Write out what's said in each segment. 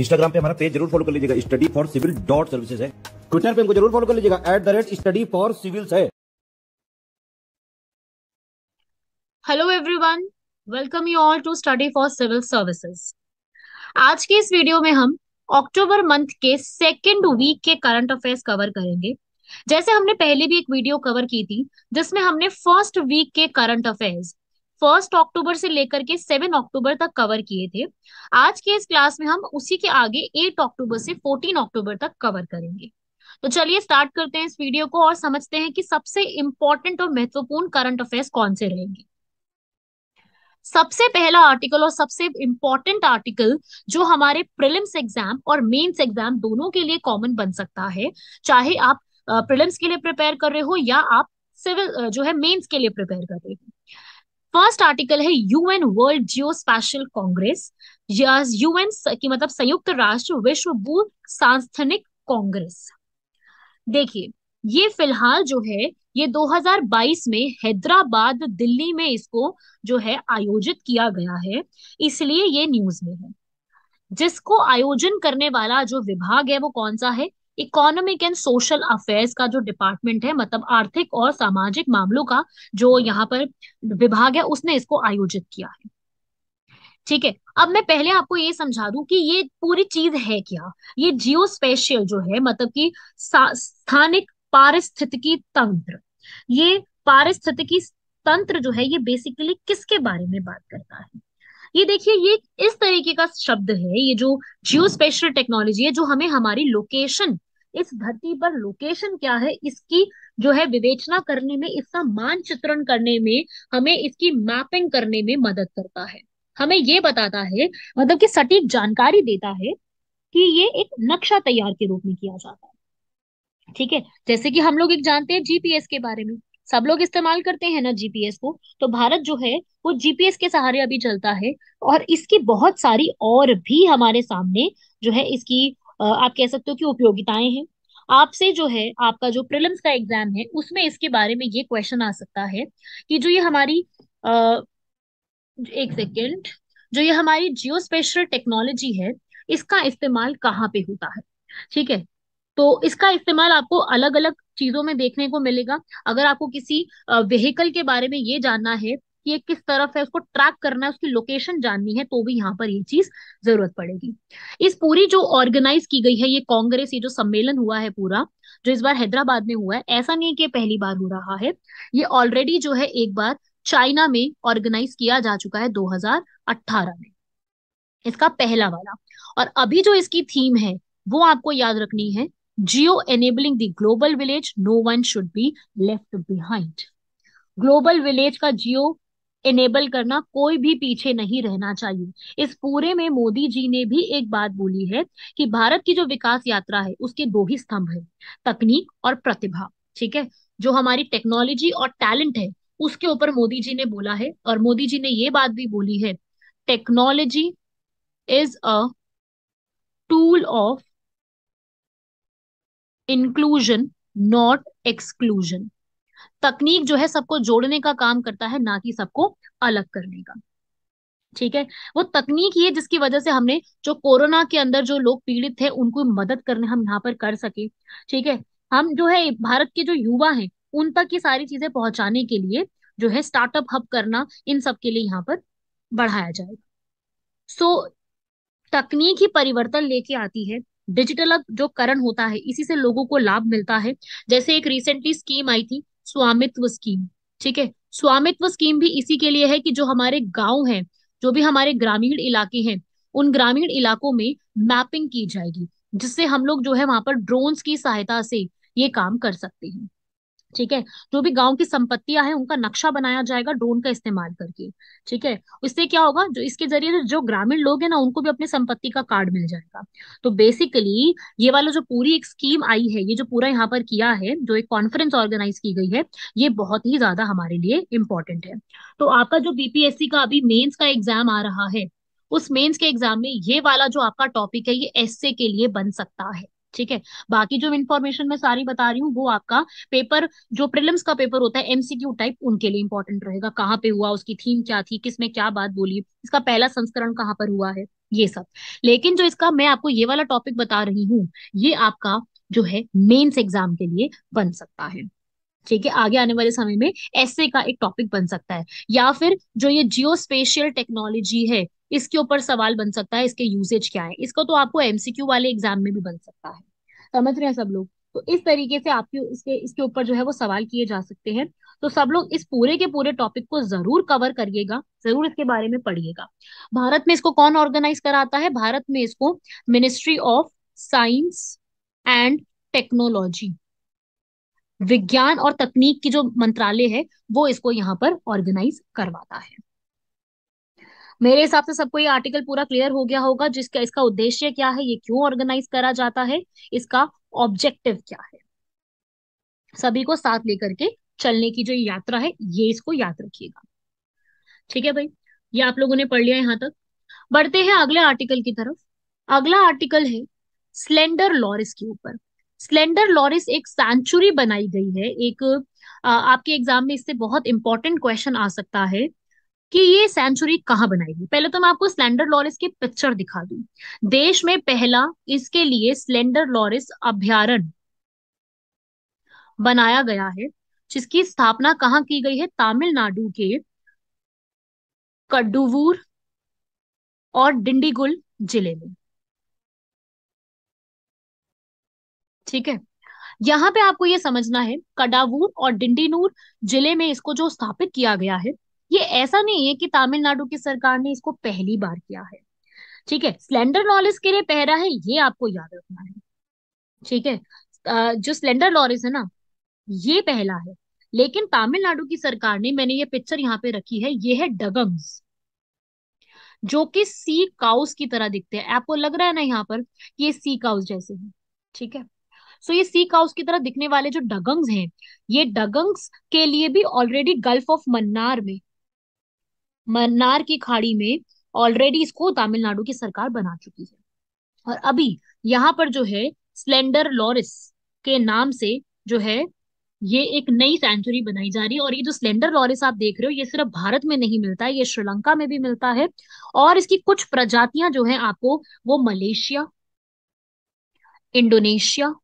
Instagram पे हमारा page जरूर फॉलो कर लीजिएगा study for civil dot services है ट्विटर पे हमको जरूर फॉलो कर लीजिएगा at the rate study for civils है hello everyone welcome you all to study for civil services आज के इस वीडियो में हम अक्टूबर मंथ के सेकंड वीक के करंट अफेयर्स कवर करेंगे जैसे हमने पहले भी एक वीडियो कवर की थी जिसमें हमने फर्स्ट वीक के करंट अफेयर्स फर्स्ट अक्टूबर से लेकर के सेवन अक्टूबर तक कवर किए थे आज के इस क्लास में हम उसी के आगे एट अक्टूबर से फोर्टीन अक्टूबर तक कवर करेंगे तो चलिए स्टार्ट करते हैं इस वीडियो को और समझते हैं कि सबसे इंपॉर्टेंट और महत्वपूर्ण करंट अफेयर्स कौन से रहेंगे सबसे पहला आर्टिकल और सबसे इंपॉर्टेंट आर्टिकल जो हमारे प्रिलिम्स एग्जाम और मेंस एग्जाम दोनों के लिए कॉमन बन सकता है चाहे आप प्रिलिम्स के लिए प्रिपेयर कर रहे हो या आप सिविल जो है मेंस के लिए प्रिपेयर कर रहे हो फर्स्ट आर्टिकल है UN world geospatial congress UN की मतलब संयुक्त राष्ट्र विश्व भू सांस्थनिक कांग्रेस देखिए ये फिलहाल जो है ये 2022 में हैदराबाद दिल्ली में इसको जो है आयोजित किया गया है इसलिए ये न्यूज में है जिसको आयोजन करने वाला जो विभाग है वो कौन सा है इकोनॉमिक एंड सोशल अफेयर्स का जो डिपार्टमेंट है मतलब आर्थिक और सामाजिक मामलों का जो यहाँ पर विभाग है उसने इसको आयोजित किया है ठीक है अब मैं पहले आपको ये समझा दूं कि ये पूरी चीज है क्या ये जियो स्पेशियल जो है मतलब कि स्थानिक पारिस्थितिकी तंत्र ये पारिस्थितिकी तंत्र जो है ये बेसिकली किसके बारे में बात करता है ये देखिए ये इस तरीके का शब्द है ये जो जियो स्पेशल टेक्नोलॉजी है जो हमें हमारी लोकेशन इस धरती पर लोकेशन क्या है इसकी जो है विवेचना करने में इसका मानचित्रण करने में हमें इसकी मैपिंग करने में मदद करता है हमें ये बताता है मतलब कि सटीक जानकारी देता है कि ये एक नक्शा तैयार के रूप में किया जाता है ठीक है जैसे कि हम लोग एक जानते हैं जीपीएस के बारे में सब लोग इस्तेमाल करते हैं ना जीपीएस को तो भारत जो है वो जीपीएस के सहारे अभी चलता है और इसकी बहुत सारी और भी हमारे सामने जो है इसकी आप कह सकते हो कि उपयोगिताएं हैं आपसे जो है आपका जो प्रिलिम्स का एग्जाम है उसमें इसके बारे में ये क्वेश्चन आ सकता है कि जो ये हमारी अः एक सेकेंड जो ये हमारी जियो स्पेशल टेक्नोलॉजी है इसका इस्तेमाल कहाँ पे होता है ठीक है तो इसका इस्तेमाल आपको अलग अलग चीजों में देखने को मिलेगा अगर आपको किसी व्हीकल के बारे में ये जानना है कि ये किस तरफ है उसको ट्रैक करना है उसकी लोकेशन जाननी है तो भी यहाँ पर ये चीज जरूरत पड़ेगी इस पूरी जो ऑर्गेनाइज की गई है ये कांग्रेस ये जो सम्मेलन हुआ है पूरा जो इस बार हैदराबाद में हुआ है ऐसा नहीं कि पहली बार हो रहा है ये ऑलरेडी जो है एक बार चाइना में ऑर्गेनाइज किया जा चुका है 2018 में इसका पहला वाला और अभी जो इसकी थीम है वो आपको याद रखनी है geo enabling the global village no one should be left behind global village का जियो इनेबल करना कोई भी पीछे नहीं रहना चाहिए इस पूरे में मोदी जी ने भी एक बात बोली है कि भारत की जो विकास यात्रा है उसके दो ही स्तंभ है तकनीक और प्रतिभा ठीक है जो हमारी टेक्नोलॉजी और टैलेंट है उसके ऊपर मोदी जी ने बोला है और मोदी जी ने ये बात भी बोली है technology is a tool of inclusion not exclusion तकनीक जो है सबको जोड़ने का काम करता है ना कि सबको अलग करने का ठीक है वो तकनीक ही है जिसकी वजह से हमने जो कोरोना के अंदर जो लोग पीड़ित थे उनको मदद करने हम यहाँ पर कर सके ठीक है हम जो है भारत के जो युवा हैं उन तक ये सारी चीजें पहुंचाने के लिए जो है स्टार्टअप हब करना इन सब के लिए यहाँ पर बढ़ाया जाएगा सो so, तकनीक ही परिवर्तन लेके आती है डिजिटल जो करण होता है इसी से लोगों को लाभ मिलता है जैसे एक रिसेंटली स्कीम आई थी स्वामित्व स्कीम ठीक है स्वामित्व स्कीम भी इसी के लिए है कि जो हमारे गांव हैं जो भी हमारे ग्रामीण इलाके हैं उन ग्रामीण इलाकों में मैपिंग की जाएगी जिससे हम लोग जो है वहां पर ड्रोन्स की सहायता से ये काम कर सकते हैं ठीक है जो भी गांव की संपत्तियां हैं उनका नक्शा बनाया जाएगा ड्रोन का इस्तेमाल करके ठीक है इससे क्या होगा जो इसके जरिए जो, ग्रामीण लोग हैं ना उनको भी अपनी संपत्ति का कार्ड मिल जाएगा तो बेसिकली ये वाला जो पूरी एक स्कीम आई है ये जो पूरा यहाँ पर किया है जो एक कॉन्फ्रेंस ऑर्गेनाइज की गई है ये बहुत ही ज्यादा हमारे लिए इम्पोर्टेंट है तो आपका जो बीपीएससी का अभी मेन्स का एग्जाम आ रहा है उस मेंस के एग्जाम में ये वाला जो आपका टॉपिक है ये एस के लिए बन सकता है ठीक है बाकी जो इन्फॉर्मेशन मैं सारी बता रही हूँ वो आपका पेपर जो प्रिलिम्स का पेपर होता है एमसीक्यू टाइप उनके लिए इंपॉर्टेंट रहेगा कहाँ पे हुआ उसकी थीम क्या थी किसमें क्या बात बोली इसका पहला संस्करण कहाँ पर हुआ है ये सब लेकिन जो इसका मैं आपको ये वाला टॉपिक बता रही हूँ ये आपका जो है मेन्स एग्जाम के लिए बन सकता है ठीक है आगे आने वाले समय में ऐसे का एक टॉपिक बन सकता है या फिर जो ये जियो स्पेशियल टेक्नोलॉजी है इसके ऊपर सवाल बन सकता है इसके यूजेज क्या है इसको तो आपको एमसीक्यू वाले एग्जाम में भी बन सकता है समझ रहे हैं सब लोग तो इस तरीके से आपके इसके इसके ऊपर जो है वो सवाल किए जा सकते हैं तो सब लोग इस पूरे के पूरे टॉपिक को जरूर कवर करिएगा जरूर इसके बारे में पढ़िएगा भारत में इसको कौन ऑर्गेनाइज कराता है भारत में इसको ministry of science and technology विज्ञान और तकनीक की जो मंत्रालय है वो इसको यहाँ पर ऑर्गेनाइज करवाता है मेरे हिसाब से सबको ये आर्टिकल पूरा क्लियर हो गया होगा जिसका इसका उद्देश्य क्या है ये क्यों ऑर्गेनाइज करा जाता है इसका ऑब्जेक्टिव क्या है सभी को साथ लेकर के चलने की जो यात्रा है ये इसको याद रखिएगा ठीक है भाई ये आप लोगों ने पढ़ लिया यहाँ तक बढ़ते हैं अगले आर्टिकल की तरफ अगला आर्टिकल है स्लेंडर लॉरिस के ऊपर स्लेंडर लॉरिस एक सेंचुरी बनाई गई है एक आ, आपके एग्जाम में इससे बहुत इंपॉर्टेंट क्वेश्चन आ सकता है कि ये सेंचुरी कहाँ बनाएगी पहले तो मैं आपको स्लेंडर लॉरिस की पिक्चर दिखा दू देश में पहला इसके लिए स्लेंडर लॉरिस अभ्यारण बनाया गया है जिसकी स्थापना कहाँ की गई है तमिलनाडु के कडुवूर और डिंडीगुल जिले में ठीक है यहां पे आपको ये समझना है कडावूर और डिंडीनूर जिले में इसको जो स्थापित किया गया है ये ऐसा नहीं है कि तमिलनाडु की सरकार ने इसको पहली बार किया है ठीक है स्लेंडर लॉरिस के लिए पहरा है ये आपको याद रखना है ठीक है जो स्लेंडर लॉरिस है ना ये पहला है लेकिन तमिलनाडु की सरकार ने मैंने ये पिक्चर यहाँ पे रखी है ये है डगम्स जो कि सी काउस की तरह दिखते हैं आपको लग रहा है ना यहाँ पर ये सी काउस जैसे हैं ठीक है सो so, ये सी काउस की तरह दिखने वाले जो डगंग्स हैं ये डगंग्स के लिए भी ऑलरेडी गल्फ ऑफ मन्नार में मन्नार की खाड़ी में ऑलरेडी इसको तमिलनाडु की सरकार बना चुकी है और अभी यहाँ पर जो है स्लेंडर लॉरिस के नाम से जो है ये एक नई सेंचुरी बनाई जा रही है और ये जो स्लेंडर लॉरिस आप देख रहे हो ये सिर्फ भारत में नहीं मिलता है ये श्रीलंका में भी मिलता है और इसकी कुछ प्रजातियां जो है आपको वो मलेशिया इंडोनेशिया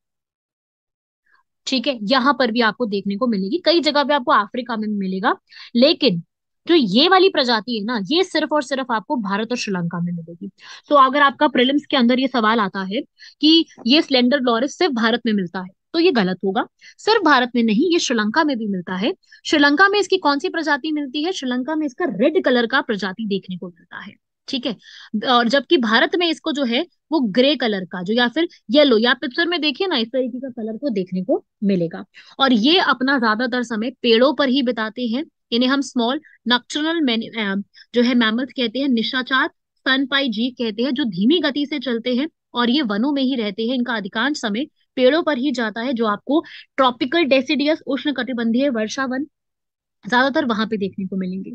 ठीक है यहां पर भी आपको देखने को मिलेगी कई जगह पे आपको अफ्रीका में मिलेगा लेकिन जो ये वाली प्रजाति है ना ये सिर्फ और सिर्फ आपको भारत और श्रीलंका में मिलेगी तो अगर आपका प्रिलिम्स के अंदर ये सवाल आता है कि ये स्लेंडर लॉरिस सिर्फ भारत में मिलता है तो ये गलत होगा सिर्फ भारत में नहीं ये श्रीलंका में भी मिलता है श्रीलंका में इसकी कौन सी प्रजाति मिलती है श्रीलंका में इसका रेड कलर का प्रजाति देखने को मिलता है ठीक है और जबकि भारत में इसको जो है वो ग्रे कलर का जो या फिर येलो या पिक्चर में देखिए ना इस तरीके का कलर को देखने को मिलेगा और ये अपना ज्यादातर समय पेड़ों पर ही बिताते हैं इन्हें हम स्मॉल नक्चुरल um, जो है मैमल्स कहते हैं निशाचार स्तनपाई जीव कहते हैं जो धीमी गति से चलते हैं और ये वनों में ही रहते हैं इनका अधिकांश समय पेड़ों पर ही जाता है जो आपको ट्रॉपिकल डेसिडियस उष्ण कटिबंधीय वर्षा वन ज्यादातर वहां पे देखने को मिलेंगे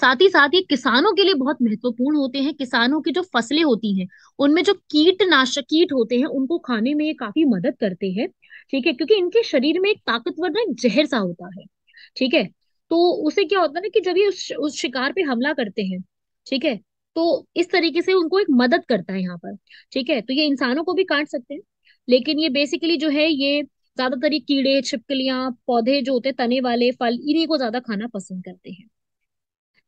साथ ही साथ ये किसानों के लिए बहुत महत्वपूर्ण होते हैं किसानों की जो फसलें होती हैं उनमें जो कीटनाशक कीट होते हैं उनको खाने में ये काफी मदद करते हैं ठीक है क्योंकि इनके शरीर में एक ताकतवर ना जहर सा होता है ठीक है तो उसे क्या होता है ना कि जब ये उस, उस शिकार पे हमला करते हैं ठीक है तो इस तरीके से उनको एक मदद करता है यहाँ पर ठीक है तो ये इंसानों को भी काट सकते हैं लेकिन ये बेसिकली जो है ये ज्यादातर ये कीड़े छिपकलियां पौधे जो होते हैं तने वाले फल इन्हीं को ज्यादा खाना पसंद करते हैं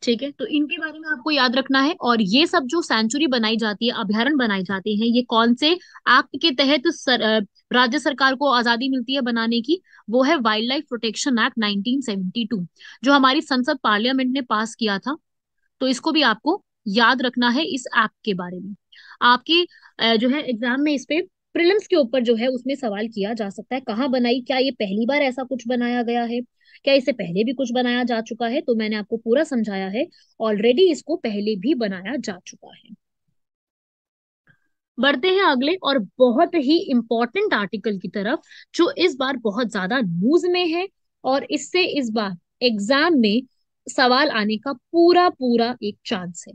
ठीक है तो इनके बारे में आपको याद रखना है और ये सब जो सेंचुरी बनाई जाती है अभ्यारण बनाए जाते हैं ये कौन से एक्ट के तहत सर, राज्य सरकार को आजादी मिलती है बनाने की वो है wildlife protection act nineteen जो हमारी संसद पार्लियामेंट ने पास किया था तो इसको भी आपको याद रखना है इस एक्ट के बारे में आपके जो है एग्जाम में इस पे प्रिलिम्स के ऊपर जो है उसमें सवाल किया जा सकता है कहाँ बनाई क्या ये पहली बार ऐसा कुछ बनाया गया है क्या इससे पहले भी कुछ बनाया जा चुका है तो मैंने आपको पूरा समझाया है ऑलरेडी इसको पहले भी बनाया जा चुका है बढ़ते हैं अगले और बहुत ही इंपॉर्टेंट आर्टिकल की तरफ जो इस बार बहुत ज्यादा न्यूज में है और इससे इस बार एग्जाम में सवाल आने का पूरा पूरा एक चांस है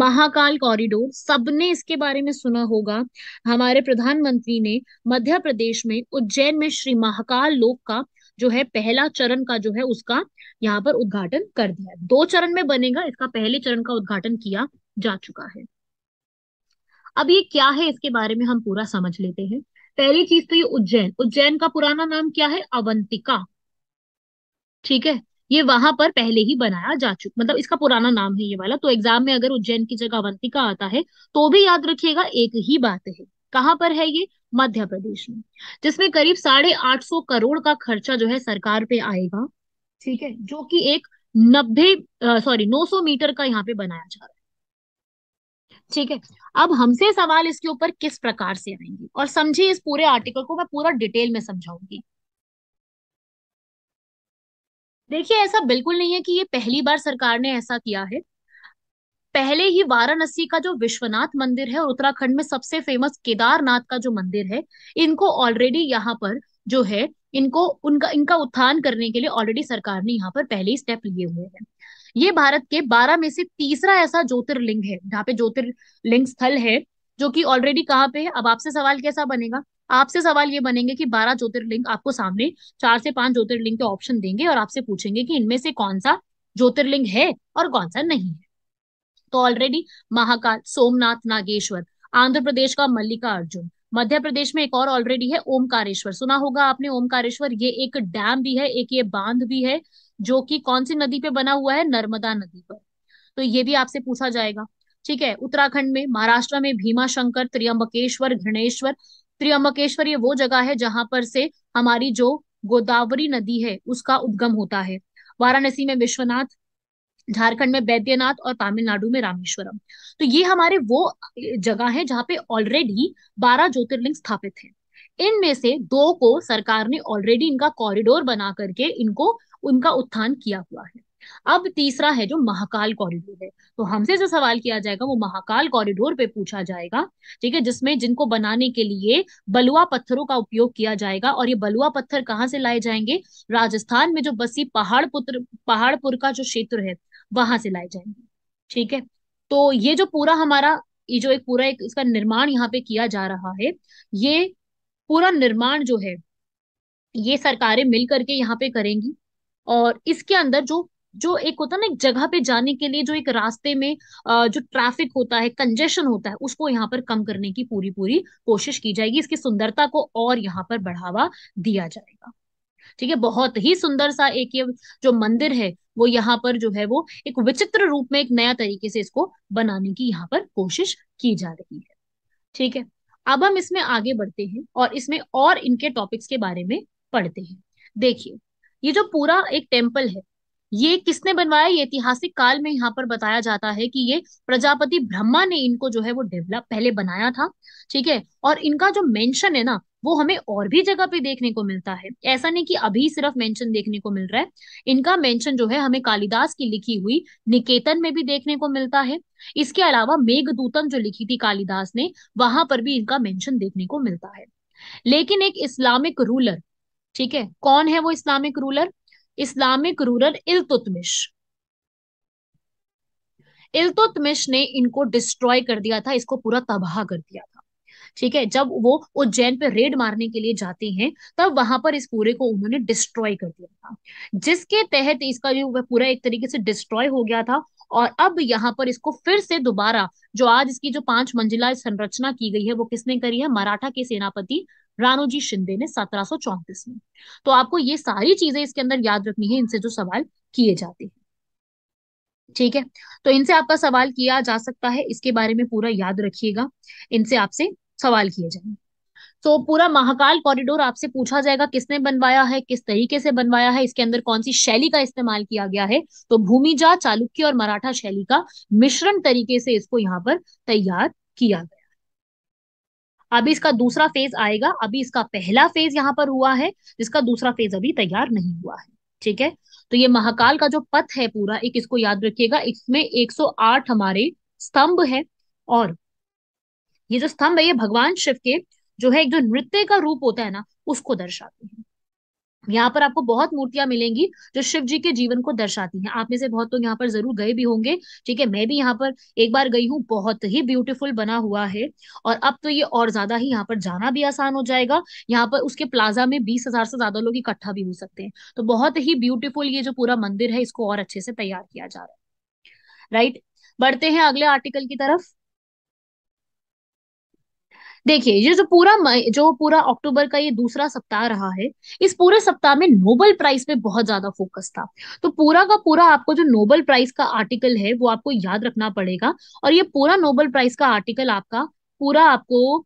महाकाल कॉरिडोर सबने इसके बारे में सुना होगा हमारे प्रधानमंत्री ने मध्य प्रदेश में उज्जैन में श्री महाकाल लोक का जो है पहला चरण का जो है उसका यहाँ पर उद्घाटन कर दिया दो चरण में बनेगा इसका पहले चरण का उद्घाटन किया जा चुका है अब ये क्या है इसके बारे में हम पूरा समझ लेते हैं पहली चीज तो ये उज्जैन उज्जैन का पुराना नाम क्या है अवंतिका ठीक है ये वहां पर पहले ही बनाया जा चुका मतलब इसका पुराना नाम है ये वाला तो एग्जाम में अगर उज्जैन की जगह अवंतिका आता है तो भी याद रखिएगा एक ही बात है कहाँ पर है ये मध्य प्रदेश में जिसमें करीब साढ़े आठ सौ करोड़ का खर्चा जो है सरकार पे आएगा ठीक है जो कि एक नब्बे सॉरी नौ सौ मीटर का यहाँ पे बनाया जा रहा है ठीक है अब हमसे सवाल इसके ऊपर किस प्रकार से आएंगे और समझिए इस पूरे आर्टिकल को मैं पूरा डिटेल में समझाऊंगी देखिए ऐसा बिल्कुल नहीं है कि ये पहली बार सरकार ने ऐसा किया है पहले ही वाराणसी का जो विश्वनाथ मंदिर है और उत्तराखंड में सबसे फेमस केदारनाथ का जो मंदिर है इनको ऑलरेडी यहाँ पर जो है इनको उनका इनका उत्थान करने के लिए ऑलरेडी सरकार ने यहाँ पर पहले ही स्टेप लिए हुए हैं ये भारत के बारह में से तीसरा ऐसा ज्योतिर्लिंग है जहाँ पे ज्योतिर्लिंग स्थल है जो कि ऑलरेडी कहाँ पे है अब आपसे सवाल कैसा बनेगा आपसे सवाल ये बनेंगे कि बारह ज्योतिर्लिंग आपको सामने चार से पांच ज्योतिर्लिंग के ऑप्शन देंगे और आपसे पूछेंगे कि इनमें से कौन सा ज्योतिर्लिंग है और कौन सा नहीं है तो ऑलरेडी महाकाल सोमनाथ नागेश्वर आंध्र प्रदेश का मल्लिका अर्जुन मध्य प्रदेश में एक और ऑलरेडी है ओमकारेश्वर सुना होगा आपने ओमकारेश्वर ये एक डैम भी है एक ये बांध भी है जो कि कौन सी नदी पे बना हुआ है नर्मदा नदी पर तो ये भी आपसे पूछा जाएगा ठीक है उत्तराखंड में महाराष्ट्र में भीमा शंकर त्रियम्बकेश्वर घृणेश्वर त्रियम्बकेश्वर ये वो जगह है जहां पर से हमारी जो गोदावरी नदी है उसका उद्गम होता है वाराणसी में विश्वनाथ झारखंड में बैद्यनाथ और तमिलनाडु में रामेश्वरम तो ये हमारे वो जगह है जहाँ पे ऑलरेडी बारह ज्योतिर्लिंग स्थापित है इनमें से दो को सरकार ने ऑलरेडी इनका कॉरिडोर बना करके इनको उनका उत्थान किया हुआ है अब तीसरा है जो महाकाल कॉरिडोर है तो हमसे जो सवाल किया जाएगा वो महाकाल कॉरिडोर पे पूछा जाएगा ठीक है जिसमें जिनको बनाने के लिए बलुआ पत्थरों का उपयोग किया जाएगा और ये बलुआ पत्थर कहाँ से लाए जाएंगे राजस्थान में जो बसी पहाड़पुत्र पहाड़पुर का जो क्षेत्र है वहां से लाए जाएंगे ठीक है तो ये जो पूरा हमारा ये जो एक पूरा एक इसका निर्माण यहाँ पे किया जा रहा है ये पूरा निर्माण जो है ये सरकारें मिल करके यहाँ पे करेंगी और इसके अंदर जो जो एक होता है ना एक जगह पे जाने के लिए जो एक रास्ते में जो ट्रैफिक होता है कंजेशन होता है उसको यहाँ पर कम करने की पूरी पूरी कोशिश की जाएगी इसकी सुंदरता को और यहाँ पर बढ़ावा दिया जाएगा ठीक है बहुत ही सुंदर सा एक ये जो मंदिर है वो यहाँ पर जो है वो एक विचित्र रूप में एक नया तरीके से इसको बनाने की यहाँ पर कोशिश की जा रही है ठीक है अब हम इसमें आगे बढ़ते हैं और इसमें और इनके टॉपिक्स के बारे में पढ़ते हैं देखिए ये जो पूरा एक टेम्पल है ये किसने बनवाया ये ऐतिहासिक काल में यहाँ पर बताया जाता है कि ये प्रजापति ब्रह्मा ने इनको जो है वो डेवलप पहले बनाया था ठीक है और इनका जो मेंशन है ना वो हमें और भी जगह पे देखने को मिलता है ऐसा नहीं कि अभी सिर्फ मेंशन देखने को मिल रहा है इनका मेंशन जो है हमें कालिदास की लिखी हुई निकेतन में भी देखने को मिलता है इसके अलावा मेघदूतम जो लिखी थी कालिदास ने वहां पर भी इनका मेंशन देखने को मिलता है लेकिन एक इस्लामिक रूलर ठीक है कौन है वो Islamic ruler Islamic rural Iltutmish Iltutmish ने इनको डिस्ट्रॉय कर दिया था इसको पूरा तबाह कर दिया था ठीक है जब वो उज्जैन पे रेड मारने के लिए जाते हैं तब वहां पर इस पूरे को उन्होंने डिस्ट्रॉय कर दिया था जिसके तहत इसका जो पूरा एक तरीके से डिस्ट्रॉय हो गया था और अब यहाँ पर इसको फिर से दोबारा जो आज इसकी जो पांच मंजिला संरचना की गई है वो किसने करी है मराठा के सेनापति रानोजी शिंदे ने सत्रह में तो आपको ये सारी चीजें इसके अंदर याद रखनी है इनसे जो सवाल किए जाते हैं ठीक है तो इनसे आपका सवाल किया जा सकता है इसके बारे में पूरा याद रखिएगा इनसे आपसे सवाल किए जाएंगे तो पूरा महाकाल कॉरिडोर आपसे पूछा जाएगा किसने बनवाया है किस तरीके से बनवाया है इसके अंदर कौन सी शैली का इस्तेमाल किया गया है तो भूमिजा चालुक्य और मराठा शैली का मिश्रण तरीके से इसको यहाँ पर तैयार किया अभी इसका दूसरा फेज आएगा अभी इसका पहला फेज यहाँ पर हुआ है जिसका दूसरा फेज अभी तैयार नहीं हुआ है ठीक है तो ये महाकाल का जो पथ है पूरा एक इसको याद रखिएगा इसमें 108 हमारे स्तंभ है और ये जो स्तंभ है ये भगवान शिव के जो है एक जो नृत्य का रूप होता है ना उसको दर्शाते हैं यहाँ पर आपको बहुत मूर्तियां मिलेंगी जो शिव जी के जीवन को दर्शाती हैं आप में से बहुत लोग तो यहाँ पर जरूर गए भी होंगे ठीक है मैं भी यहाँ पर एक बार गई हूँ बहुत ही ब्यूटीफुल बना हुआ है और अब तो ये और ज्यादा ही यहाँ पर जाना भी आसान हो जाएगा यहाँ पर उसके प्लाजा में बीस हजार से ज्यादा लोग इकट्ठा भी हो सकते हैं तो बहुत ही ब्यूटीफुल ये जो पूरा मंदिर है इसको और अच्छे से तैयार किया जा रहा है राइट बढ़ते हैं अगले आर्टिकल की तरफ देखिए ये जो पूरा जो पूरा अक्टूबर का ये दूसरा सप्ताह रहा है इस पूरे सप्ताह में नोबल प्राइज पे बहुत ज्यादा फोकस था तो पूरा का पूरा आपको जो नोबल प्राइज का आर्टिकल है वो आपको याद रखना पड़ेगा और ये पूरा नोबल प्राइज का आर्टिकल आपका पूरा आपको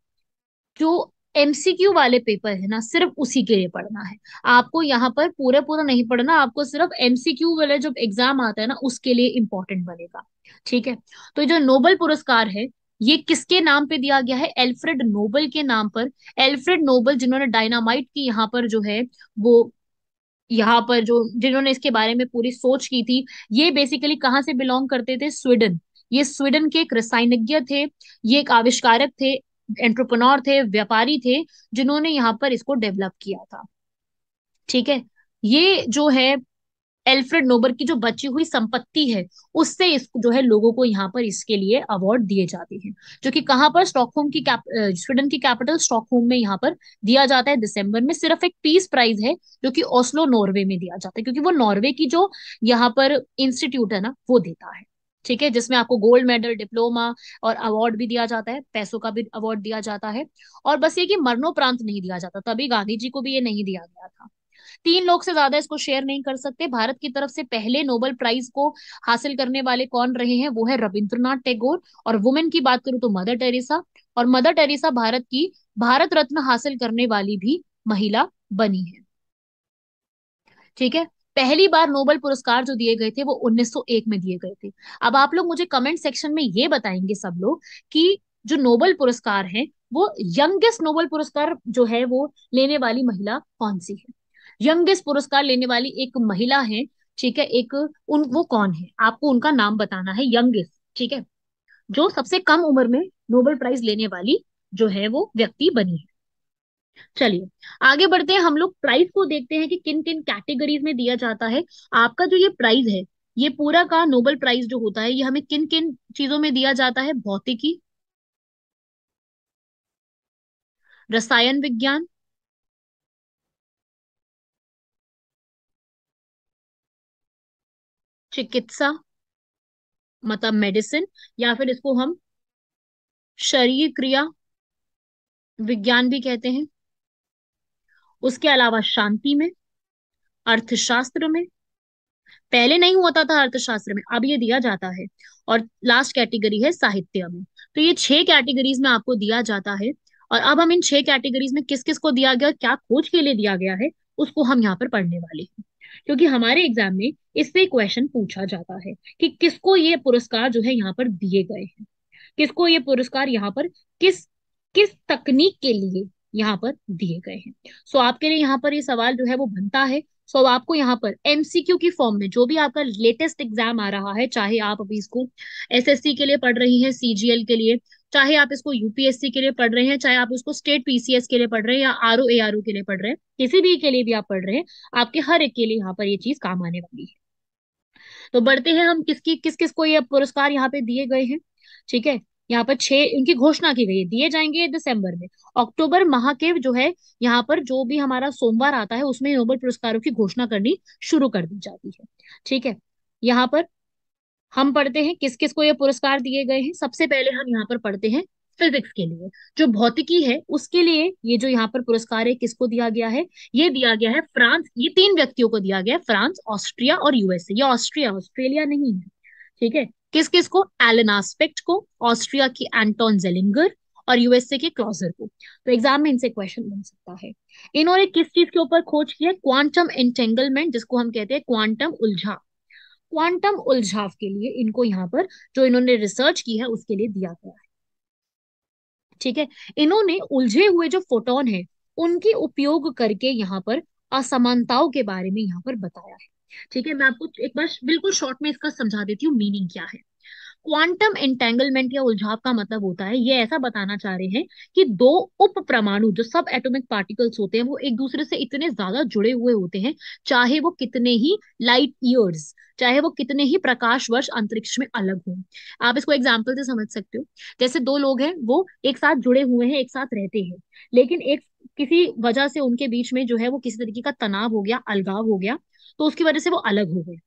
जो एमसीक्यू वाले पेपर है ना सिर्फ उसी के लिए पढ़ना है आपको यहाँ पर पूरा पूरा नहीं पढ़ना आपको सिर्फ एमसीक्यू वाले जो एग्जाम आता है ना उसके लिए इंपॉर्टेंट बनेगा ठीक है तो जो नोबल पुरस्कार है ये किसके नाम पे दिया गया है एल्फ्रेड नोबल के नाम पर एल्फ्रेड नोबल जिन्होंने डायनामाइट की यहाँ पर जो है वो यहाँ पर जो जिन्होंने इसके बारे में पूरी सोच की थी ये बेसिकली कहाँ से बिलोंग करते थे स्वीडन ये स्वीडन के एक रसायनज्ञ थे ये एक आविष्कारक थे एंट्रप्रनोर थे व्यापारी थे जिन्होंने यहाँ पर इसको डेवलप किया था ठीक है ये जो है एल्फ्रेड नोबर की जो बची हुई संपत्ति है उससे इस जो है लोगों को यहाँ पर इसके लिए अवार्ड दिए जाते हैं जो कि कहाँ पर स्टॉकहोम की स्वीडन की कैपिटल स्टॉकहोम में यहाँ पर दिया जाता है दिसंबर में सिर्फ एक पीस प्राइज है जो कि ओस्लो नॉर्वे में दिया जाता है क्योंकि वो नॉर्वे की जो यहाँ पर इंस्टीट्यूट है ना वो देता है ठीक है जिसमें आपको गोल्ड मेडल डिप्लोमा और अवार्ड भी दिया जाता है पैसों का भी अवार्ड दिया जाता है और बस ये कि मरणोपरांत नहीं दिया जाता तभी गांधी जी को भी ये नहीं दिया गया था तीन लोग से ज्यादा इसको शेयर नहीं कर सकते भारत की तरफ से पहले नोबेल प्राइज को हासिल करने वाले कौन रहे हैं वो है रविंद्रनाथ टैगोर और वुमेन की बात करूं तो मदर टेरेसा और मदर टेरेसा भारत की भारत रत्न हासिल करने वाली भी महिला बनी है ठीक है पहली बार नोबेल पुरस्कार जो दिए गए थे वो 1901 में दिए गए थे अब आप लोग मुझे कमेंट सेक्शन में ये बताएंगे सब लोग कि जो नोबेल पुरस्कार है वो यंगेस्ट नोबेल पुरस्कार जो है वो लेने वाली महिला कौन सी है यंगेस्ट पुरस्कार लेने वाली एक महिला है ठीक है एक उन वो कौन है आपको उनका नाम बताना है यंगेस्ट ठीक है जो सबसे कम उम्र में नोबेल प्राइज लेने वाली जो है वो व्यक्ति बनी है चलिए आगे बढ़ते हैं हम लोग प्राइस को देखते हैं कि किन किन कैटेगरीज में दिया जाता है आपका जो ये प्राइज है ये पूरा का नोबेल प्राइज जो होता है ये हमें किन किन चीजों में दिया जाता है भौतिकी रसायन विज्ञान चिकित्सा मतलब मेडिसिन या फिर इसको हम शरीर क्रिया विज्ञान भी कहते हैं उसके अलावा शांति में अर्थशास्त्र में पहले नहीं होता था अर्थशास्त्र में अब ये दिया जाता है और लास्ट कैटेगरी है साहित्य में तो ये छह कैटेगरीज में आपको दिया जाता है और अब हम इन छह कैटेगरीज में किस किस को दिया गया क्या खोज के लिए दिया गया है उसको हम यहाँ पर पढ़ने वाले हैं क्योंकि हमारे एग्जाम में इससे क्वेश्चन पूछा जाता है कि किसको ये पुरस्कार जो है यहाँ पर दिए गए हैं किसको ये पुरस्कार यहाँ पर किस किस तकनीक के लिए यहाँ पर दिए गए हैं सो आपके लिए यहाँ पर ये यह सवाल जो है वो बनता है सो आपको यहाँ पर एमसीक्यू की फॉर्म में जो भी आपका लेटेस्ट एग्जाम आ रहा है चाहे आप अभी इसको एसएससी के लिए पढ़ रही हैं सीजीएल के लिए चाहे आप इसको यूपीएससी के लिए पढ़ रहे हैं चाहे आप उसको स्टेट पीसीएस के लिए पढ़ रहे हैं या आर ओ के लिए पढ़ रहे हैं किसी भी के लिए भी आप पढ़ रहे हैं आपके हर एक के लिए यहाँ पर ये चीज काम आने वाली है तो बढ़ते हैं हम किसकी किस किस को ये पुरस्कार यहाँ पे दिए गए हैं ठीक है यहाँ पर छह इनकी घोषणा की गई है दिए जाएंगे दिसंबर में अक्टूबर माह के जो है यहाँ पर जो भी हमारा सोमवार आता है उसमें नोबेल पुरस्कारों की घोषणा करनी शुरू कर दी जाती है ठीक है यहाँ पर हम पढ़ते हैं किस किस को ये पुरस्कार दिए गए हैं सबसे पहले हम यहाँ पर पढ़ते हैं फिजिक्स के लिए जो भौतिकी है उसके लिए ये जो यहाँ पर पुरस्कार है किसको दिया गया है ये दिया गया है फ्रांस ये तीन व्यक्तियों को दिया गया है फ्रांस ऑस्ट्रिया और यूएसए ये ऑस्ट्रिया ऑस्ट्रेलिया नहीं है ठीक है किस किस को एलन आस्पेक्ट को ऑस्ट्रिया की एंटोन जेलिंगर और यूएसए के क्लॉजर को तो एग्जाम में इनसे क्वेश्चन बन सकता है इन्होंने किस चीज के ऊपर खोज की है क्वांटम एंटेंगलमेंट जिसको हम कहते हैं क्वांटम उलझाव क्वांटम उलझाव के लिए इनको यहाँ पर जो इन्होंने रिसर्च की है उसके लिए दिया गया है ठीक है इन्होंने उलझे हुए जो फोटोन है उनके उपयोग करके यहाँ पर असमानताओं के बारे में यहाँ पर बताया है ठीक है मैं आपको एक बार बिल्कुल शॉर्ट में इसका समझा देती हूँ मीनिंग क्या है क्वांटम एंटेंगलमेंट या उलझाव का मतलब होता है ये ऐसा बताना चाह रहे हैं कि दो उप परमाणु जो सब एटॉमिक पार्टिकल्स होते हैं वो एक दूसरे से इतने ज्यादा जुड़े हुए होते हैं चाहे वो कितने ही लाइट ईयर्स चाहे वो कितने ही प्रकाश वर्ष अंतरिक्ष में अलग हो आप इसको एग्जाम्पल से समझ सकते हो जैसे दो लोग हैं वो एक साथ जुड़े हुए हैं एक साथ रहते हैं लेकिन एक किसी वजह से उनके बीच में जो है वो किसी तरीके का तनाव हो गया अलगाव हो गया तो उसकी वजह से वो अलग हो गए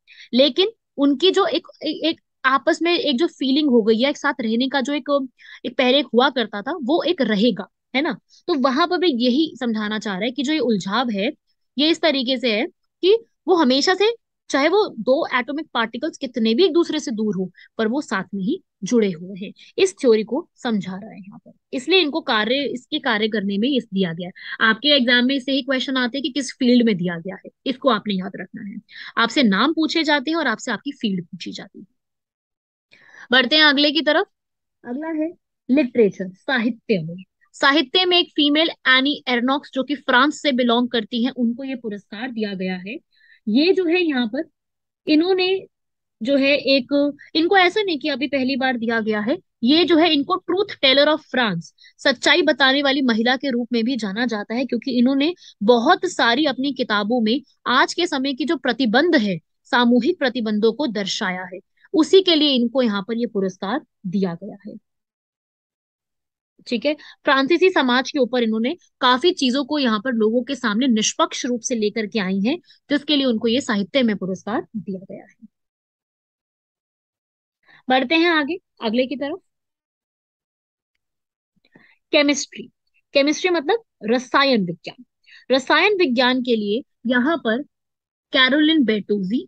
लेकिन उनकी जो एक एक आपस में एक जो फीलिंग हो गई है एक साथ रहने का जो एक एक पहले हुआ करता था वो एक रहेगा है ना तो वहां पर भी यही समझाना चाह रहा है कि जो ये उलझाव है ये इस तरीके से है कि वो हमेशा से चाहे वो दो एटॉमिक पार्टिकल्स कितने भी एक दूसरे से दूर हो पर वो साथ में ही जुड़े हुए हैं इस थ्योरी को समझा रहा है यहाँ पर इसलिए इनको कार्य इसके कार्य करने में इस दिया गया है आपके एग्जाम में इससे ही क्वेश्चन आते हैं कि किस फील्ड में दिया गया है इसको आपने याद रखना है आपसे नाम पूछे जाते हैं और आपसे आपकी फील्ड पूछी जाती है बढ़ते हैं अगले की तरफ अगला है लिटरेचर साहित्य में साहित्य में एक फीमेल एनी एरनॉक्स जो कि फ्रांस से बिलोंग करती है उनको ये पुरस्कार दिया गया है ये जो है यहाँ पर इन्होंने जो है एक इनको ऐसा नहीं कि अभी पहली बार दिया गया है ये जो है इनको ट्रूथ टेलर ऑफ फ्रांस सच्चाई बताने वाली महिला के रूप में भी जाना जाता है क्योंकि इन्होंने बहुत सारी अपनी किताबों में आज के समय की जो प्रतिबंध है सामूहिक प्रतिबंधों को दर्शाया है उसी के लिए इनको यहाँ पर ये पुरस्कार दिया गया है ठीक है फ्रांसीसी समाज के ऊपर इन्होंने काफी चीजों को यहाँ पर लोगों के सामने निष्पक्ष रूप से लेकर के आई हैं जिसके लिए उनको ये साहित्य में पुरस्कार दिया गया है बढ़ते हैं आगे अगले की तरफ केमिस्ट्री केमिस्ट्री मतलब रसायन विज्ञान रसायन विज्ञान के लिए यहाँ पर Carolyn Bertozzi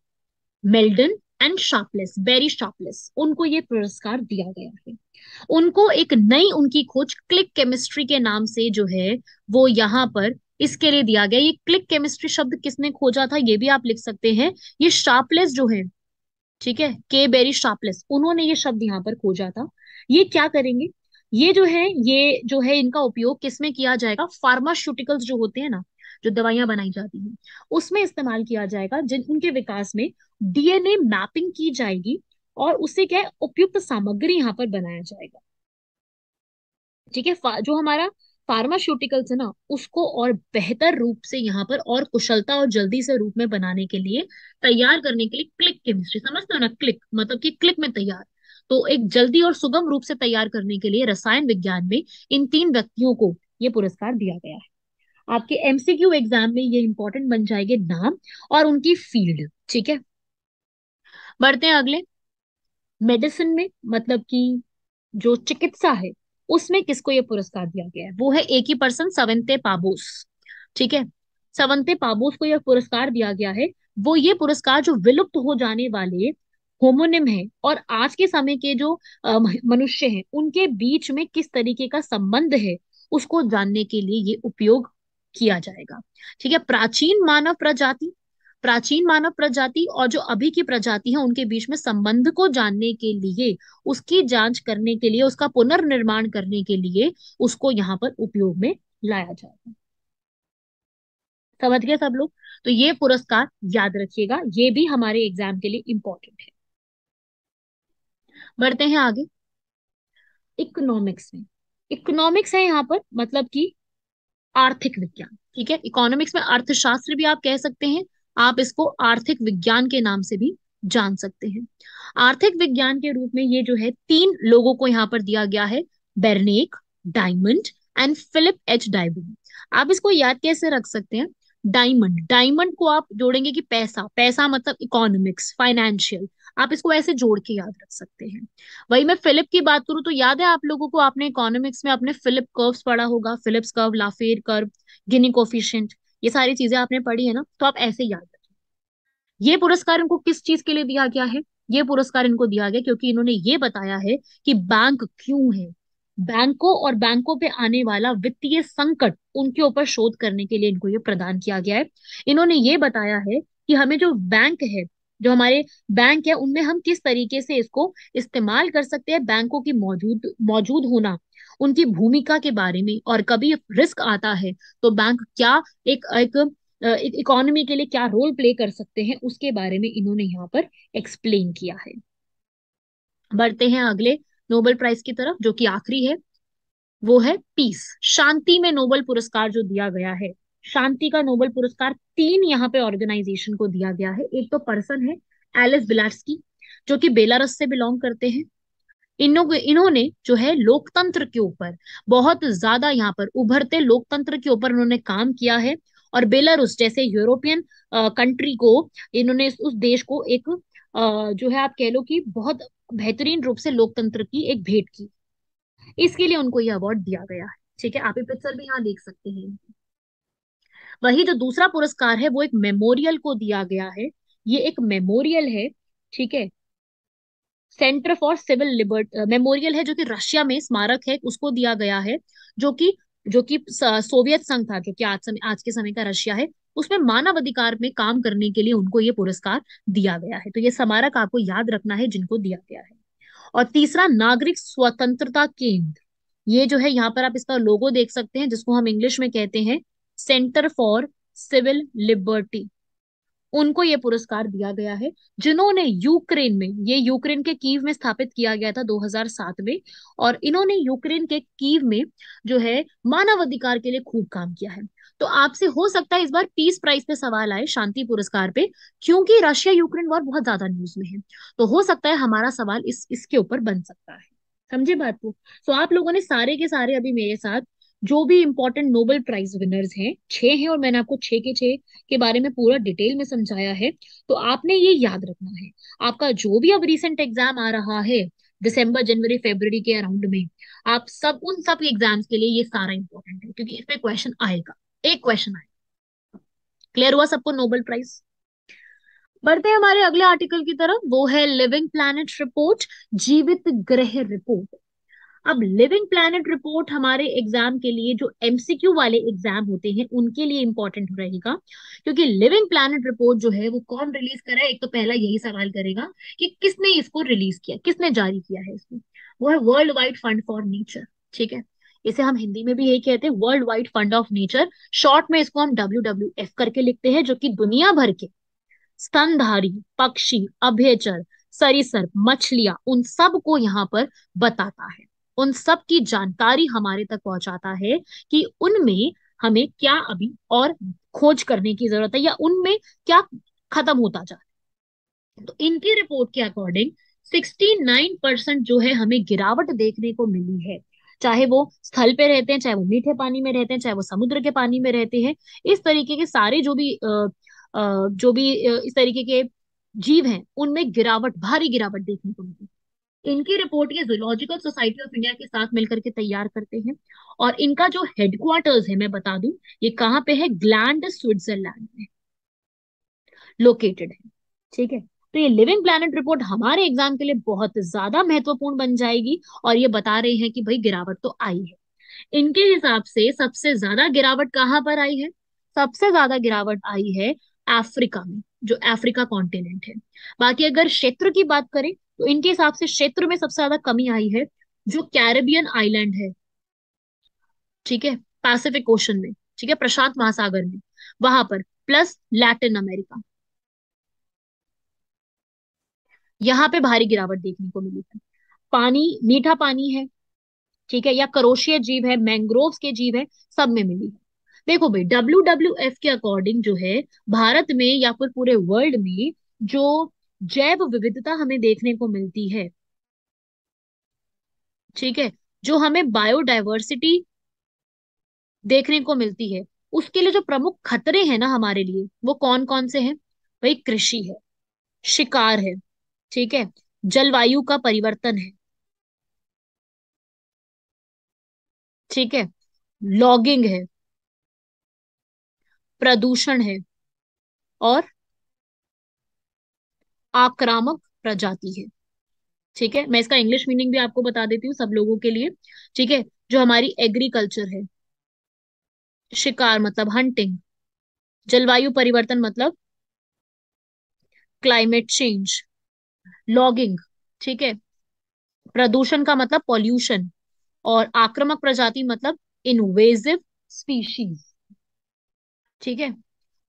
Meldal and Sharpless Barry Sharpless उनको ये पुरस्कार दिया गया है उनको एक नई उनकी खोज क्लिक केमिस्ट्री के नाम से जो है वो यहाँ पर इसके लिए दिया गया ये क्लिक केमिस्ट्री शब्द किसने खोजा था ये भी आप लिख सकते हैं ये शार्पलेस जो है ठीक है के बेरी शार्पलेस उन्होंने ये शब्द यहाँ पर खोजा था ये क्या करेंगे ये जो है ये जो है इनका उपयोग किसमें किया जाएगा फार्मास्यूटिकल्स जो होते हैं ना जो दवाइयां बनाई जाती हैं उसमें इस्तेमाल किया जाएगा जिन उनके विकास में डीएनए मैपिंग की जाएगी और उससे क्या है उपयुक्त सामग्री यहाँ पर बनाया जाएगा ठीक है जो हमारा फार्मास्यूटिकल्स है ना उसको और बेहतर रूप से यहाँ पर और कुशलता और जल्दी से रूप में बनाने के लिए तैयार करने के लिए क्लिक केमिस्ट्री समझते हो ना क्लिक मतलब कि क्लिक में तैयार तो एक जल्दी और सुगम रूप से तैयार करने के लिए रसायन विज्ञान में इन तीन व्यक्तियों को ये पुरस्कार दिया गया है आपके एमसीक्यू एग्जाम में ये इंपॉर्टेंट बन जाएंगे नाम और उनकी फील्ड ठीक है बढ़ते हैं अगले मेडिसिन में मतलब कि जो चिकित्सा है उसमें किसको ये पुरस्कार दिया गया है वो है एक ही पर्सन सवंते पाबोस ठीक है सवंते पाबोस को यह पुरस्कार दिया गया है वो ये पुरस्कार जो विलुप्त हो जाने वाले होमोनिम है और आज के समय के जो मनुष्य हैं उनके बीच में किस तरीके का संबंध है उसको जानने के लिए ये उपयोग किया जाएगा ठीक है प्राचीन मानव प्रजाति प्राचीन मानव प्रजाति और जो अभी की प्रजाति है उनके बीच में संबंध को जानने के लिए उसकी जांच करने के लिए उसका पुनर्निर्माण करने के लिए उसको यहाँ पर उपयोग में लाया जाएगा समझ गए सब लोग तो ये पुरस्कार याद रखिएगा ये भी हमारे एग्जाम के लिए इंपॉर्टेंट है बढ़ते हैं आगे इकोनॉमिक्स में इकोनॉमिक्स है यहाँ पर मतलब कि आर्थिक विज्ञान ठीक है इकोनॉमिक्स में अर्थशास्त्र भी आप कह सकते हैं आप इसको आर्थिक विज्ञान के नाम से भी जान सकते हैं आर्थिक विज्ञान के रूप में ये जो है तीन लोगों को यहाँ पर दिया गया है Bernanke Diamond and Philip H Diamond आप इसको याद कैसे रख सकते हैं डायमंड डायमंड को आप जोड़ेंगे कि पैसा पैसा मतलब इकोनॉमिक्स फाइनेंशियल आप इसको ऐसे जोड़ के याद रख सकते हैं वही मैं फिलिप की बात करूं तो याद है आप लोगों को आपने इकोनॉमिक्स में आपने फिलिप कर्व्स पढ़ा होगा Phillips curve Laffer curve Gini coefficient ये सारी चीजें आपने पढ़ी है ना तो आप ऐसे याद रखें ये पुरस्कार इनको किस चीज के लिए दिया गया है ये पुरस्कार इनको दिया गया क्योंकि इन्होंने ये बताया है कि बैंक क्यों है बैंकों और बैंकों पे आने वाला वित्तीय संकट उनके ऊपर शोध करने के लिए इनको ये प्रदान किया गया है इन्होंने ये बताया है कि हमें जो बैंक है जो हमारे बैंक है उनमें हम किस तरीके से इसको इस्तेमाल कर सकते हैं बैंकों की मौजूद मौजूद होना उनकी भूमिका के बारे में और कभी रिस्क आता है तो बैंक क्या एक एक इकोनॉमी के लिए क्या रोल प्ले कर सकते हैं उसके बारे में इन्होंने यहाँ पर एक्सप्लेन किया है बढ़ते हैं अगले नोबेल प्राइज की तरफ जो कि आखिरी है वो है पीस शांति में नोबेल पुरस्कार जो दिया गया है शांति का नोबेल पुरस्कार तीन यहाँ पे ऑर्गेनाइजेशन को दिया गया है एक तो पर्सन है एलिस बिलास्की जो कि बेलारस से बिलोंग करते हैं इन्हों इन्होंने जो है लोकतंत्र के ऊपर बहुत ज्यादा यहाँ पर उभरते लोकतंत्र के ऊपर उन्होंने काम किया है और बेलारूस जैसे यूरोपियन कंट्री को इन्होंने उस देश को एक आ, जो है आप कह लो कि बहुत बेहतरीन रूप से लोकतंत्र की एक भेंट की इसके लिए उनको ये अवार्ड दिया गया है ठीक है आप पिक्चर भी यहाँ देख सकते हैं वही जो दूसरा पुरस्कार है वो एक मेमोरियल को दिया गया है ये एक मेमोरियल है ठीक है centre for civil liberties memorial है जो कि रशिया में स्मारक है उसको दिया गया है जो कि जो कि सोवियत संघ था जो कि आज समय आज के समय का रशिया है उसमें मानव अधिकार में काम करने के लिए उनको ये पुरस्कार दिया गया है तो ये स्मारक आपको याद रखना है जिनको दिया गया है और तीसरा नागरिक स्वतंत्रता केंद्र ये जो है यहाँ पर आप इसका लोगो देख सकते हैं जिसको हम इंग्लिश में कहते हैं सेंटर फॉर सिविल लिबर्टी उनको ये पुरस्कार दिया गया है जिन्होंने यूक्रेन में ये यूक्रेन के कीव में स्थापित किया गया था 2007 में और इन्होंने यूक्रेन के कीव में जो है अधिकार के लिए खूब काम किया है तो आपसे हो सकता है इस बार पीस प्राइस पे सवाल आए शांति पुरस्कार पे क्योंकि रशिया यूक्रेन वॉर बहुत ज्यादा न्यूज में है तो हो सकता है हमारा सवाल इस इसके ऊपर बन सकता है समझे बात को सो तो आप लोगों ने सारे के सारे अभी मेरे साथ जो भी इम्पोर्टेंट नोबेल प्राइज विनर्स हैं छह हैं और मैंने आपको छह के छह के बारे में पूरा डिटेल में समझाया है तो आपने ये याद रखना है आपका जो भी अब रिसेंट एग्जाम आ रहा है दिसंबर जनवरी फेबर के अराउंड में आप सब उन सब एग्जाम्स के लिए ये सारा इंपॉर्टेंट है क्योंकि इसमें क्वेश्चन आएगा एक क्वेश्चन आएगा क्लियर हुआ सबको नोबेल प्राइज बढ़ते हैं हमारे अगले आर्टिकल की तरफ वो है लिविंग प्लैनेट रिपोर्ट जीवित ग्रह रिपोर्ट अब लिविंग प्लैनेट रिपोर्ट हमारे एग्जाम के लिए जो एमसीक्यू वाले एग्जाम होते हैं उनके लिए इंपॉर्टेंट रहेगा क्योंकि लिविंग प्लैनेट रिपोर्ट जो है वो कौन रिलीज करा है एक तो पहला यही सवाल करेगा कि किसने इसको रिलीज किया किसने जारी किया है इसको वो है World Wide Fund for Nature ठीक है इसे हम हिंदी में भी यही कहते हैं World Wide Fund of Nature short में इसको हम डब्ल्यू करके लिखते हैं जो कि दुनिया भर के स्तनधारी पक्षी अभ्यचर सरीसर मछलियां उन सब को यहाँ पर बताता है उन सब की जानकारी हमारे तक पहुंचाता है कि उनमें हमें क्या अभी और खोज करने की जरूरत है या उनमें क्या खत्म होता जा रहा है तो इनकी रिपोर्ट के अकॉर्डिंग 69 परसेंट जो है हमें गिरावट देखने को मिली है चाहे वो स्थल पे रहते हैं चाहे वो मीठे पानी में रहते हैं चाहे वो समुद्र के पानी में रहते हैं इस तरीके के सारे जो भी जो भी इस तरीके के जीव हैं उनमें गिरावट भारी गिरावट देखने को मिली इनकी रिपोर्ट ये जूलॉजिकल सोसाइटी ऑफ इंडिया के साथ मिलकर के तैयार करते हैं और इनका जो हेडक्वार्टर्स है मैं बता दूं ये कहाँ पे है ग्लैंड स्विट्जरलैंड में लोकेटेड है ठीक है तो ये लिविंग प्लानट रिपोर्ट हमारे एग्जाम के लिए बहुत ज्यादा महत्वपूर्ण बन जाएगी और ये बता रहे हैं कि भाई गिरावट तो आई है इनके हिसाब से सबसे ज्यादा गिरावट कहाँ पर आई है सबसे ज्यादा गिरावट आई है अफ्रीका में जो अफ्रीका कॉन्टिनेंट है बाकी अगर क्षेत्र की बात करें तो इनके हिसाब से क्षेत्र में सबसे ज्यादा कमी आई है जो कैरेबियन आइलैंड है ठीक है पैसिफिक ओशन में ठीक है प्रशांत महासागर में वहां पर प्लस लैटिन अमेरिका यहाँ पे भारी गिरावट देखने को मिली है पानी मीठा पानी है ठीक है या करोशिया जीव है मैंग्रोव्स के जीव है सब में मिली है देखो भाई डब्ल्यू डब्ल्यू एफ के अकॉर्डिंग जो है भारत में या फिर पूरे वर्ल्ड में जो जैव विविधता हमें देखने को मिलती है ठीक है जो हमें बायोडाइवर्सिटी देखने को मिलती है उसके लिए जो प्रमुख खतरे हैं ना हमारे लिए वो कौन कौन से हैं भाई कृषि है शिकार है ठीक है जलवायु का परिवर्तन है ठीक है लॉगिंग है प्रदूषण है और आक्रामक प्रजाति है ठीक है मैं इसका इंग्लिश मीनिंग भी आपको बता देती हूँ सब लोगों के लिए ठीक है जो हमारी एग्रीकल्चर है शिकार मतलब हंटिंग जलवायु परिवर्तन मतलब क्लाइमेट चेंज लॉगिंग ठीक है प्रदूषण का मतलब पॉल्यूशन और आक्रामक प्रजाति मतलब इनवेजिव स्पीशीज ठीक है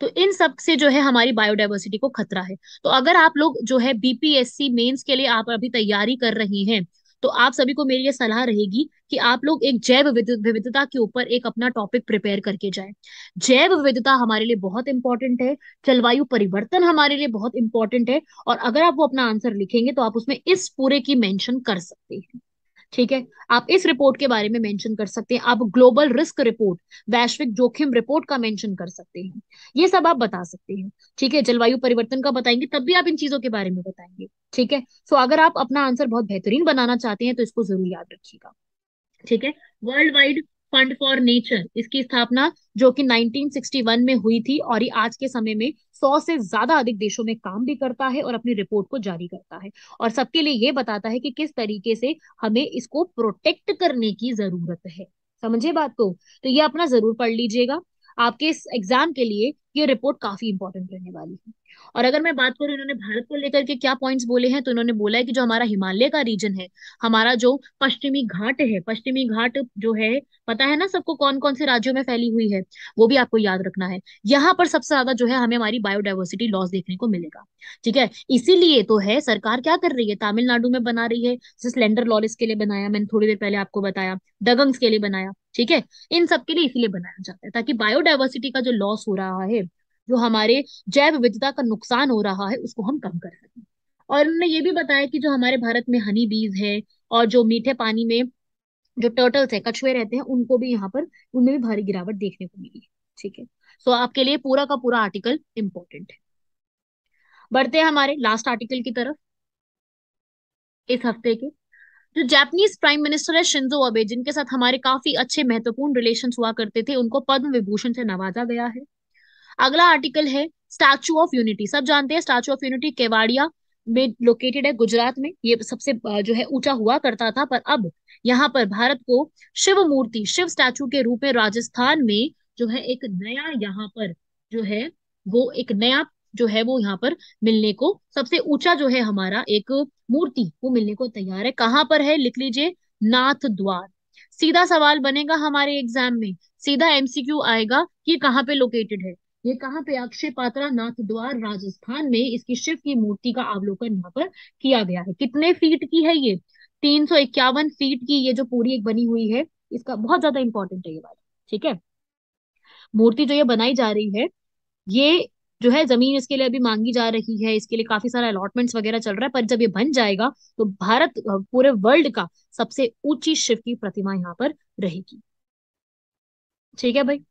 तो इन सब से जो है हमारी बायोडाइवर्सिटी को खतरा है तो अगर आप लोग जो है बीपीएससी मेंस के लिए आप अभी तैयारी कर रहे हैं तो आप सभी को मेरी ये सलाह रहेगी कि आप लोग एक जैव विविधता के ऊपर एक अपना टॉपिक प्रिपेयर करके जाए जैव विविधता हमारे लिए बहुत इंपॉर्टेंट है जलवायु परिवर्तन हमारे लिए बहुत इंपॉर्टेंट है और अगर आप वो अपना आंसर लिखेंगे तो आप उसमें इस पूरे की मेंशन कर सकते हैं ठीक है आप इस रिपोर्ट के बारे में मेंशन कर सकते हैं आप ग्लोबल रिस्क रिपोर्ट वैश्विक जोखिम रिपोर्ट का मेंशन कर सकते हैं ये सब आप बता सकते हैं ठीक है जलवायु परिवर्तन का बताएंगे तब भी आप इन चीजों के बारे में बताएंगे ठीक है सो अगर आप अपना आंसर बहुत बेहतरीन बनाना चाहते हैं तो इसको जरूर याद रखिएगा ठीक है World Wide Fund for Nature इसकी स्थापना जो कि 1961 में हुई थी और ये आज के समय में सौ से ज्यादा अधिक देशों में काम भी करता है और अपनी रिपोर्ट को जारी करता है और सबके लिए ये बताता है कि किस तरीके से हमें इसको प्रोटेक्ट करने की जरूरत है समझे बात को तो ये अपना जरूर पढ़ लीजिएगा आपके इस एग्जाम के लिए ये रिपोर्ट काफी इंपॉर्टेंट रहने वाली है और अगर मैं बात करूं इन्होंने भारत को लेकर के क्या पॉइंट्स बोले हैं तो इन्होंने बोला है कि जो हमारा हिमालय का रीजन है हमारा जो पश्चिमी घाट है पश्चिमी घाट जो है पता है ना सबको कौन कौन से राज्यों में फैली हुई है वो भी आपको याद रखना है यहाँ पर सबसे ज्यादा जो है हमें हमारी बायोडाइवर्सिटी लॉस देखने को मिलेगा ठीक है इसीलिए तो है सरकार क्या कर रही है तमिलनाडु में बना रही है स्लेंडर लॉरिस के लिए बनाया मैंने थोड़ी देर पहले आपको बताया दगंग्स के लिए बनाया ठीक है इन सब के लिए इसीलिए बनाया जाता है ताकि बायोडाइवर्सिटी का जो लॉस हो रहा है जो हमारे जैव विविधता का नुकसान हो रहा है उसको हम कम कर सकें और उन्होंने ये भी बताया कि जो हमारे भारत में हनी बीज है और जो मीठे पानी में जो टर्टल्स है कछुए रहते हैं उनको भी यहाँ पर उनमें भी भारी गिरावट देखने को मिली है ठीक है सो आपके लिए पूरा का पूरा आर्टिकल इम्पोर्टेंट है बढ़ते हैं हमारे लास्ट आर्टिकल की तरफ इस हफ्ते के जो जापानीज प्राइम मिनिस्टर है शिंजो अबे जिनके साथ हमारे काफी अच्छे महत्वपूर्ण रिलेशन हुआ करते थे उनको पद्म विभूषण से नवाजा गया है अगला आर्टिकल है स्टैचू ऑफ यूनिटी सब जानते हैं स्टैचू ऑफ यूनिटी केवाड़िया में लोकेटेड है गुजरात में ये सबसे जो है ऊंचा हुआ करता था पर अब यहाँ पर भारत को शिव मूर्ति शिव स्टैचू के रूप में राजस्थान में जो है एक नया यहाँ पर जो है वो एक नया जो है वो यहाँ पर मिलने को सबसे ऊंचा जो है हमारा एक मूर्ति वो मिलने को तैयार है कहाँ पर है लिख लीजिए नाथ द्वार सीधा सवाल बनेगा हमारे एग्जाम में सीधा एमसीक्यू आएगा कि कहाँ पे लोकेटेड है ये कहाँ पे अक्षय पात्रा नाथ द्वार राजस्थान में इसकी शिव की मूर्ति का अवलोकन यहाँ पर किया गया है कितने फीट की है ये तीन सौ इक्यावन फीट की ये जो पूरी एक बनी हुई है इसका बहुत ज्यादा इंपॉर्टेंट है ये बात ठीक है मूर्ति जो ये बनाई जा रही है ये जो है जमीन इसके लिए अभी मांगी जा रही है इसके लिए काफी सारा अलॉटमेंट्स वगैरह चल रहा है पर जब ये बन जाएगा तो भारत पूरे वर्ल्ड का सबसे ऊंची शिव की प्रतिमा यहाँ पर रहेगी ठीक है भाई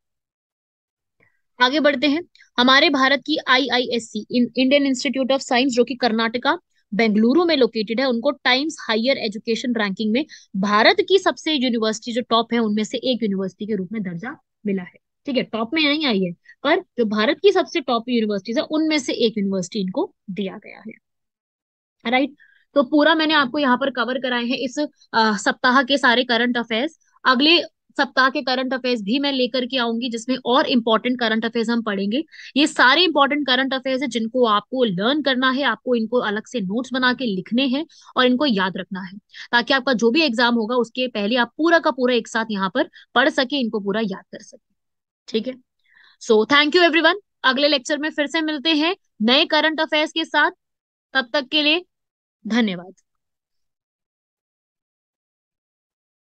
आगे बढ़ते हैं हमारे भारत की IISc Indian Institute of Science जो कि कर्नाटका बेंगलुरु में लोकेटेड है उनको टाइम्स हायर एजुकेशन रैंकिंग में भारत की सबसे यूनिवर्सिटी जो टॉप है उनमें से एक यूनिवर्सिटी के रूप में दर्जा मिला है ठीक है टॉप में नहीं आई है पर जो भारत की सबसे टॉप यूनिवर्सिटीज है उनमें से एक यूनिवर्सिटी इनको दिया गया है राइट तो पूरा मैंने आपको यहाँ पर कवर कराए हैं इस सप्ताह के सारे करंट अफेयर्स अगले सप्ताह के करंट अफेयर्स भी मैं लेकर के आऊंगी जिसमें और इम्पोर्टेंट करंट अफेयर्स हम पढ़ेंगे ये सारे इंपॉर्टेंट करंट अफेयर्स है जिनको आपको लर्न करना है आपको इनको अलग से नोट्स बना के लिखने हैं और इनको याद रखना है ताकि आपका जो भी एग्जाम होगा उसके पहले आप पूरा का पूरा एक साथ यहाँ पर पढ़ सके इनको पूरा याद कर सके ठीक है सो थैंक यू एवरीवन अगले लेक्चर में फिर से मिलते हैं नए करंट अफेयर्स के साथ तब तक के लिए धन्यवाद